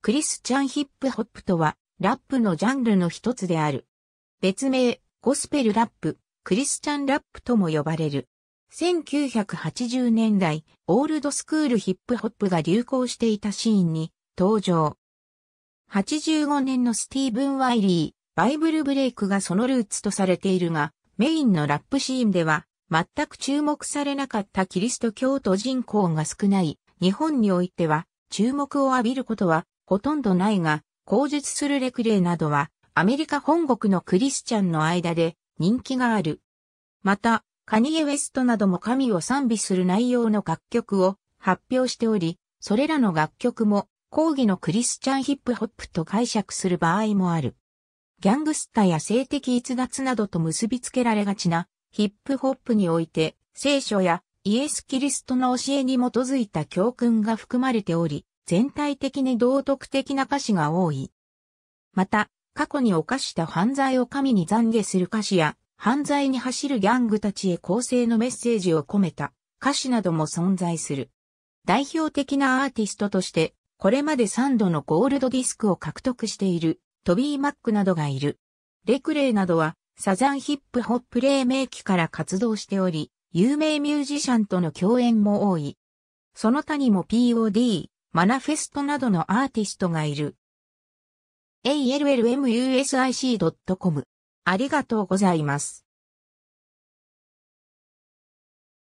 クリスチャンヒップホップとは、ラップのジャンルの一つである。別名、ゴスペルラップ、クリスチャンラップとも呼ばれる。1980年代、オールドスクールヒップホップが流行していたシーンに登場。85年のスティーブン・ワイリー、バイブルブレイクがそのルーツとされているが、メインのラップシーンでは、全く注目されなかったキリスト教徒人口が少ない、日本においては、注目を浴びることはほとんどないが、口述するレクレーなどは、アメリカ本国のクリスチャンの間で人気がある。また、カニエ・ウェストなども神を賛美する内容の楽曲を発表しており、それらの楽曲も講義のクリスチャンヒップホップと解釈する場合もある。ギャングスタや性的逸脱などと結びつけられがちなヒップホップにおいて聖書やイエス・キリストの教えに基づいた教訓が含まれており、全体的に道徳的な歌詞が多い。また、過去に犯した犯罪を神に懺悔する歌詞や、犯罪に走るギャングたちへ構成のメッセージを込めた歌詞なども存在する。代表的なアーティストとして、これまで3度のゴールドディスクを獲得しているトビー・マックなどがいる。レクレイなどはサザンヒップホップレ黎名機から活動しており、有名ミュージシャンとの共演も多い。その他にも POD、マナフェストなどのアーティストがいる。allmusic.com ありがとうございます。